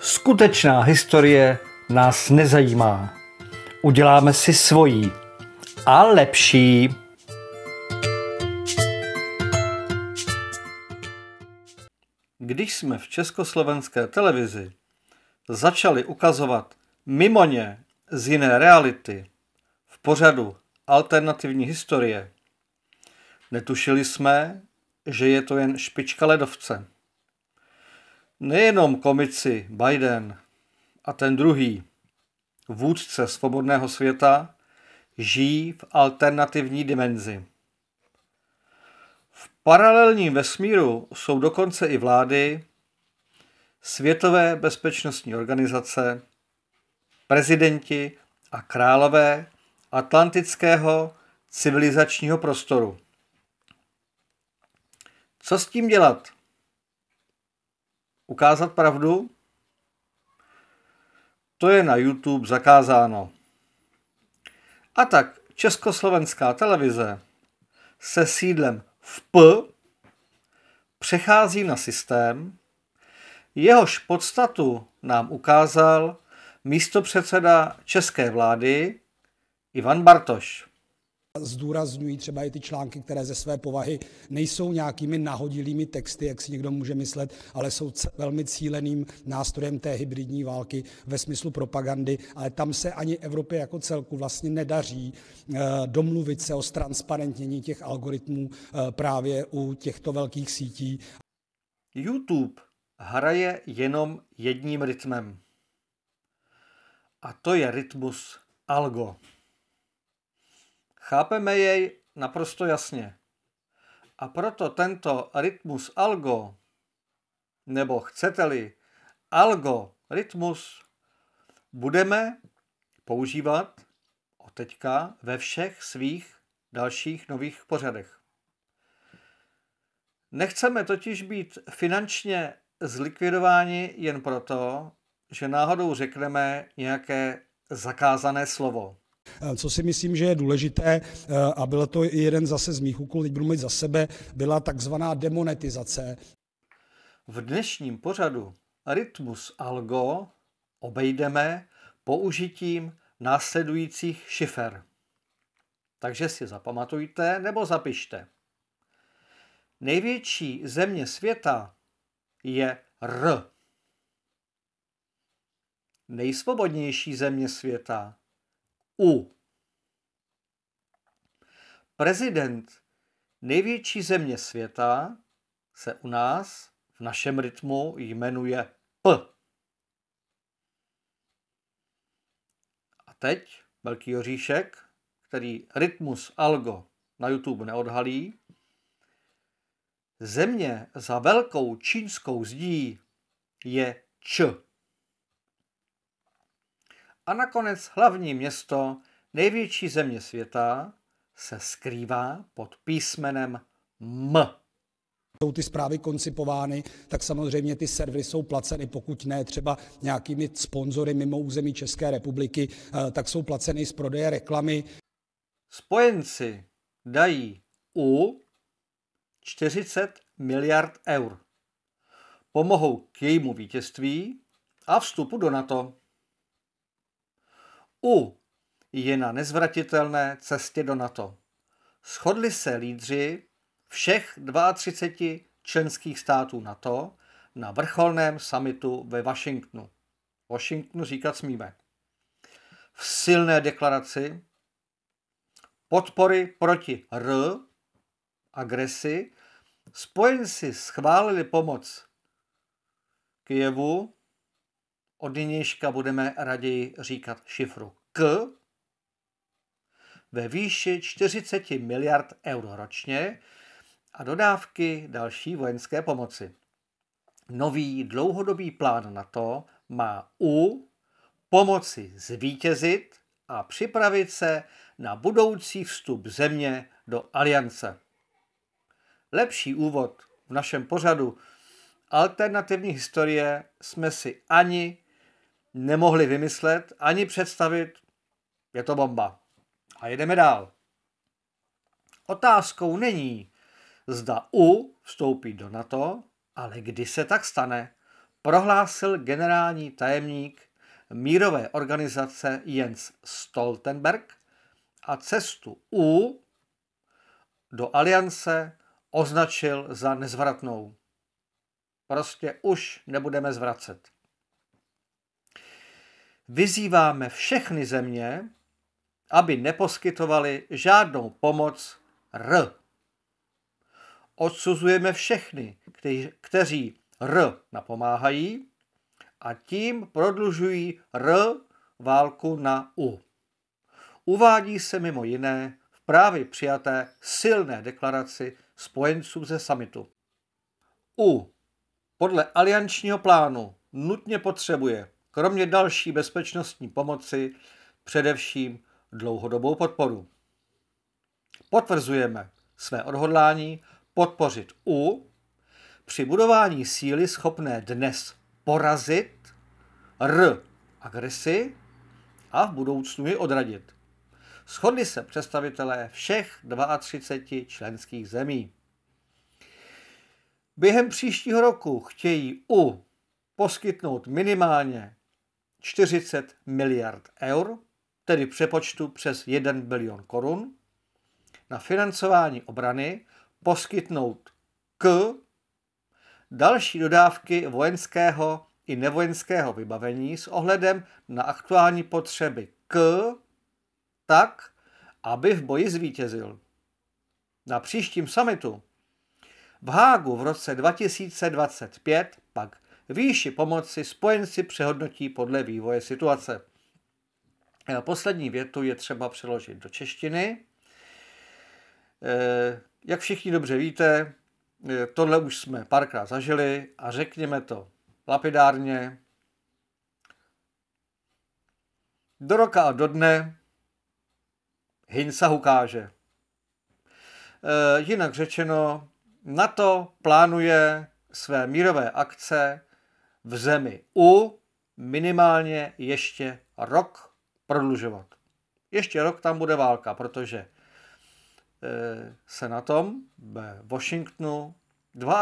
Skutečná historie nás nezajímá. Uděláme si svojí a lepší. Když jsme v československé televizi začali ukazovat mimo ně z jiné reality v pořadu alternativní historie, netušili jsme, že je to jen špička ledovce nejenom komici Biden a ten druhý, vůdce svobodného světa, žijí v alternativní dimenzi. V paralelním vesmíru jsou dokonce i vlády, světové bezpečnostní organizace, prezidenti a králové atlantického civilizačního prostoru. Co s tím dělat? Ukázat pravdu? To je na YouTube zakázáno. A tak Československá televize se sídlem v P přechází na systém, jehož podstatu nám ukázal místopředseda české vlády Ivan Bartoš. Zdůrazňují třeba i ty články, které ze své povahy nejsou nějakými nahodilými texty, jak si někdo může myslet, ale jsou velmi cíleným nástrojem té hybridní války ve smyslu propagandy, ale tam se ani Evropě jako celku vlastně nedaří eh, domluvit se o transparentnění těch algoritmů eh, právě u těchto velkých sítí. YouTube hraje jenom jedním rytmem. A to je rytmus algo. Chápeme jej naprosto jasně. A proto tento rytmus algo, nebo chcete-li algo rytmus, budeme používat od teďka ve všech svých dalších nových pořadech. Nechceme totiž být finančně zlikvidováni jen proto, že náhodou řekneme nějaké zakázané slovo. Eh, co si myslím, že je důležité, eh, a byl to i jeden zase z mých úkolů, teď budu mít za sebe, byla takzvaná demonetizace. V dnešním pořadu Rytmus Algo obejdeme použitím následujících šifer. Takže si zapamatujte nebo zapište. Největší země světa je R. Nejsvobodnější země světa u. Prezident největší země světa se u nás v našem rytmu jmenuje P. A teď Velký oříšek, který Rytmus Algo na YouTube neodhalí, země za velkou čínskou zdí je Č a nakonec hlavní město největší země světa se skrývá pod písmenem M. Jsou ty zprávy koncipovány, tak samozřejmě ty servery jsou placeny, pokud ne třeba nějakými sponzory mimo území České republiky, eh, tak jsou placeny z prodeje reklamy. Spojenci dají U 40 miliard eur. Pomohou k jejímu vítězství a vstupu do NATO. U je na nezvratitelné cestě do NATO. Shodli se lídři všech 32 členských států NATO na vrcholném samitu ve Washingtonu. Washingtonu říkat smíme. V silné deklaraci podpory proti R, agresi, spojenci schválili pomoc Kijevu od nynějška budeme raději říkat šifru K ve výši 40 miliard euro ročně a dodávky další vojenské pomoci. Nový dlouhodobý plán na to má U pomoci zvítězit a připravit se na budoucí vstup země do aliance. Lepší úvod v našem pořadu alternativní historie jsme si ani nemohli vymyslet ani představit. Je to bomba. A jedeme dál. Otázkou není, zda U vstoupí do NATO, ale kdy se tak stane, prohlásil generální tajemník mírové organizace Jens Stoltenberg a cestu U do aliance označil za nezvratnou. Prostě už nebudeme zvracet vyzýváme všechny země, aby neposkytovali žádnou pomoc R. Odsuzujeme všechny, kteří, R napomáhají a tím prodlužují R válku na U. Uvádí se mimo jiné v právě přijaté silné deklaraci spojenců ze samitu. U. Podle aliančního plánu nutně potřebuje kromě další bezpečnostní pomoci, především dlouhodobou podporu. Potvrzujeme své odhodlání podpořit U při budování síly schopné dnes porazit R agresi a v budoucnu ji odradit. Shodli se představitelé všech 32 členských zemí. Během příštího roku chtějí U poskytnout minimálně 40 miliard eur, tedy přepočtu přes 1 bilion korun, na financování obrany poskytnout k další dodávky vojenského i nevojenského vybavení s ohledem na aktuální potřeby k tak, aby v boji zvítězil. Na příštím summitu v Hágu v roce 2025 pak Výši pomoci spojenci přehodnotí podle vývoje situace. Poslední větu je třeba přeložit do češtiny. Eh, jak všichni dobře víte, eh, tohle už jsme párkrát zažili a řekněme to lapidárně. Do roka a do dne Hinsa ukáže. Eh, jinak řečeno, NATO plánuje své mírové akce v zemi U minimálně ještě rok prodlužovat. Ještě rok tam bude válka, protože e, se na tom ve Washingtonu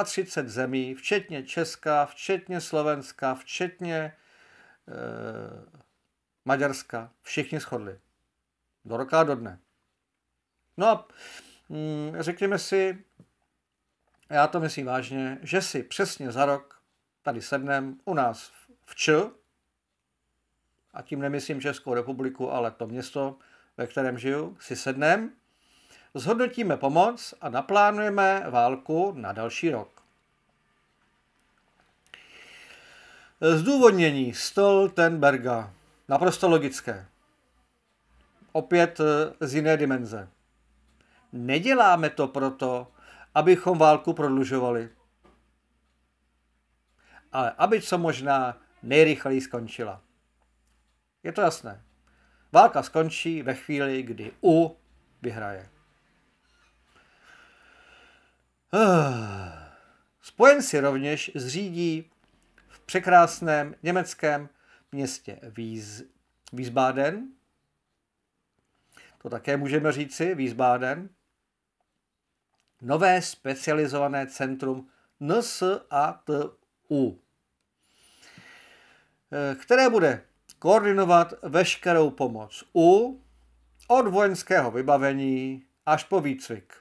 32 zemí, včetně Česka, včetně Slovenska, včetně e, Maďarska, všichni shodli. Do roka a do dne. No a mm, řekněme si, já to myslím vážně, že si přesně za rok tady sednem u nás v Č, a tím nemyslím Českou republiku, ale to město, ve kterém žiju, si sednem, zhodnotíme pomoc a naplánujeme válku na další rok. Zdůvodnění Stoltenberga. Naprosto logické. Opět eh, z jiné dimenze. Neděláme to proto, abychom válku prodlužovali ale aby co možná nejrychleji skončila. Je to jasné. Válka skončí ve chvíli, kdy U vyhraje. Spojenci rovněž zřídí v překrásném německém městě Wies, Wiesbaden. To také můžeme říci, Wiesbaden. Nové specializované centrum NSATU u, eh, které bude koordinovat veškerou pomoc U od vojenského vybavení až po výcvik.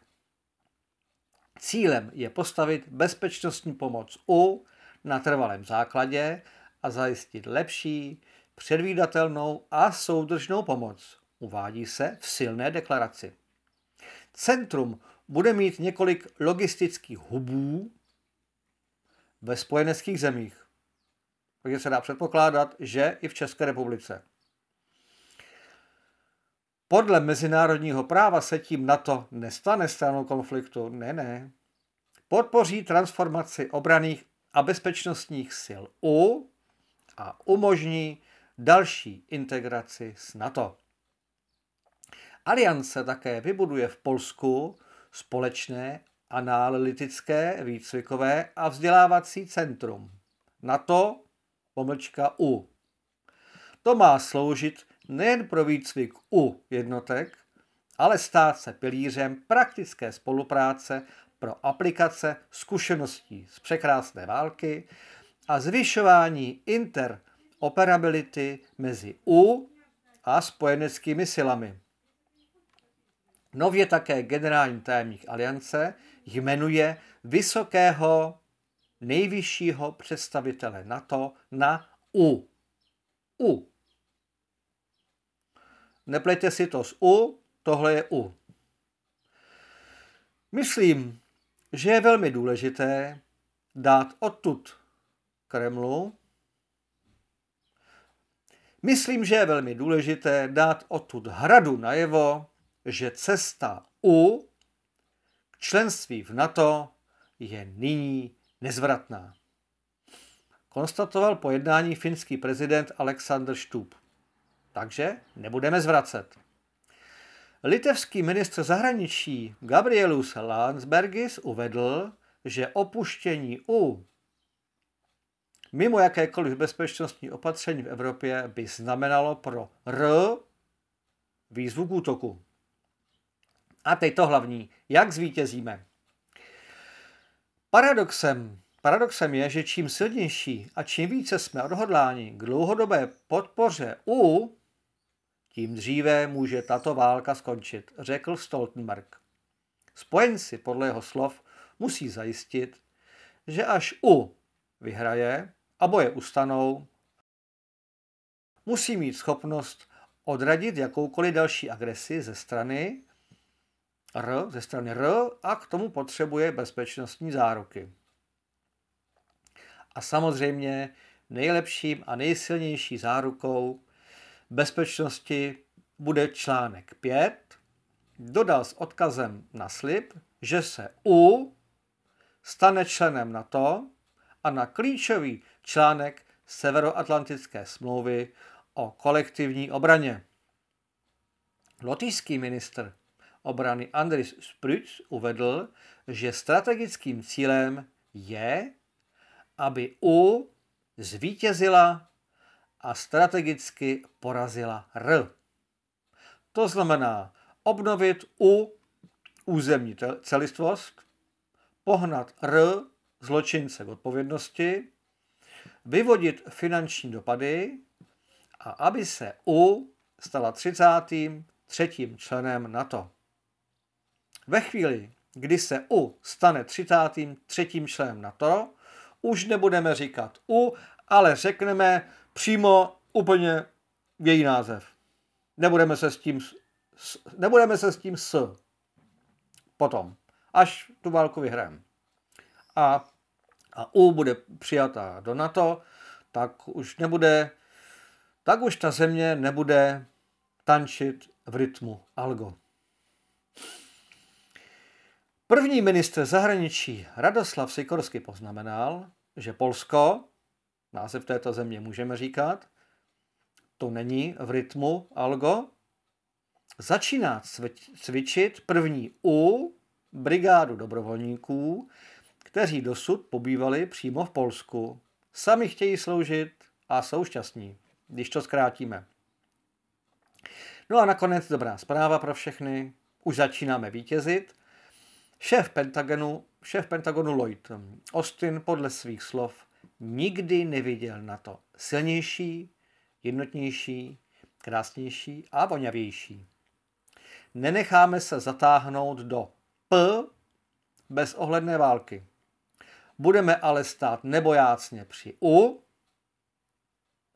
Cílem je postavit bezpečnostní pomoc U na trvalém základě a zajistit lepší, předvídatelnou a soudržnou pomoc, uvádí se v silné deklaraci. Centrum bude mít několik logistických hubů ve spojeneckých zemích. Takže se dá předpokládat, že i v České republice. Podle mezinárodního práva se tím NATO nestane stranou konfliktu. Ne, ne. Podpoří transformaci obraných a bezpečnostních sil U a umožní další integraci s NATO. Aliance také vybuduje v Polsku společné analytické, výcvikové a vzdělávací centrum. Na to pomlčka U. To má sloužit nejen pro výcvik U jednotek, ale stát se pilířem praktické spolupráce pro aplikace zkušeností z překrásné války a zvyšování interoperability mezi U a spojeneckými silami. Nově také generální tajemník aliance jmenuje vysokého nejvyššího představitele NATO na U. U. Neplejte si to s U, tohle je U. Myslím, že je velmi důležité dát odtud Kremlu. Myslím, že je velmi důležité dát odtud hradu najevo, že cesta U Členství v NATO je nyní nezvratná. Konstatoval po jednání finský prezident Aleksandr Stubb. Takže nebudeme zvracet. Litevský ministr zahraničí Gabrielus Landsbergis uvedl, že opuštění U mimo jakékoliv bezpečnostní opatření v Evropě by znamenalo pro R výzvu k útoku. A teď to hlavní. Jak zvítězíme? Paradoxem, paradoxem je, že čím silnější a čím více jsme odhodláni k dlouhodobé podpoře U, tím dříve může tato válka skončit, řekl Stoltenberg. Spojenci podle jeho slov musí zajistit, že až U vyhraje a boje ustanou, musí mít schopnost odradit jakoukoliv další agresi ze strany R ze strany R a k tomu potřebuje bezpečnostní záruky. A samozřejmě nejlepším a nejsilnější zárukou bezpečnosti bude článek 5. Dodal s odkazem na slib, že se U stane členem NATO a na klíčový článek Severoatlantické smlouvy o kolektivní obraně. Lotýský ministr obrany Andris Spruc uvedl, že strategickým cílem je, aby U zvítězila a strategicky porazila R. To znamená obnovit U územní celistvost, pohnat R zločince k odpovědnosti, vyvodit finanční dopady a aby se U stala 33. členem NATO. Ve chvíli, kdy se U stane 33. členem NATO, už nebudeme říkat U, ale řekneme přímo úplně její název. Nebudeme se s tím, s, nebudeme se s tím s. Potom, až tu válku vyhrajeme. A, a U bude přijatá do NATO, tak už nebude, tak už ta země nebude tančit v rytmu algo. První ministr zahraničí Radoslav Sikorsky poznamenal, že Polsko, název této země můžeme říkat, to není v rytmu algo, začíná cvičit první U brigádu dobrovolníků, kteří dosud pobývali přímo v Polsku. Sami chtějí sloužit a jsou šťastní, když to zkrátíme. No a nakonec dobrá zpráva pro všechny. Už začínáme vítězit – Šéf Pentagonu, šéf Pentagonu Lloyd um, Austin podle svých slov nikdy neviděl na to silnější, jednotnější, krásnější a voňavější. Nenecháme se zatáhnout do P bez ohledné války. Budeme ale stát nebojácně při U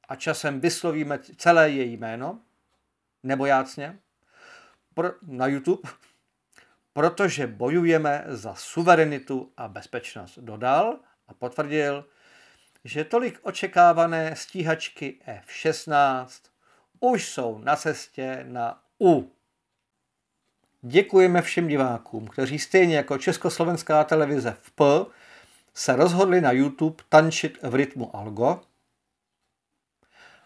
a časem vyslovíme celé její jméno, nebojácně, pro, na YouTube, protože bojujeme za suverenitu a bezpečnost, dodal a potvrdil, že tolik očekávané stíhačky F-16 už jsou na cestě na U. Děkujeme všem divákům, kteří stejně jako Československá televize v P se rozhodli na YouTube tančit v rytmu algo.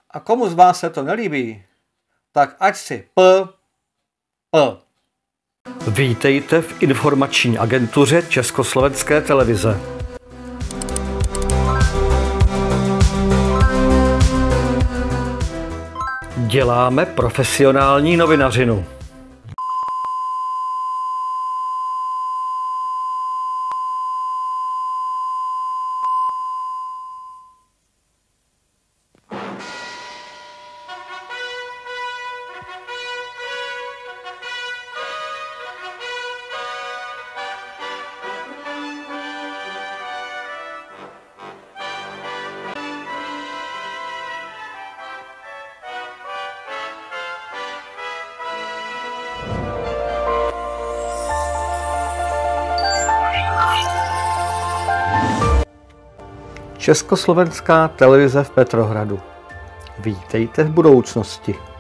A komu z vás se to nelíbí, tak ať si P, P. Vítejte v informační agentuře Československé televize. Děláme profesionální novinařinu. Československá televize v Petrohradu. Vítejte v budoucnosti.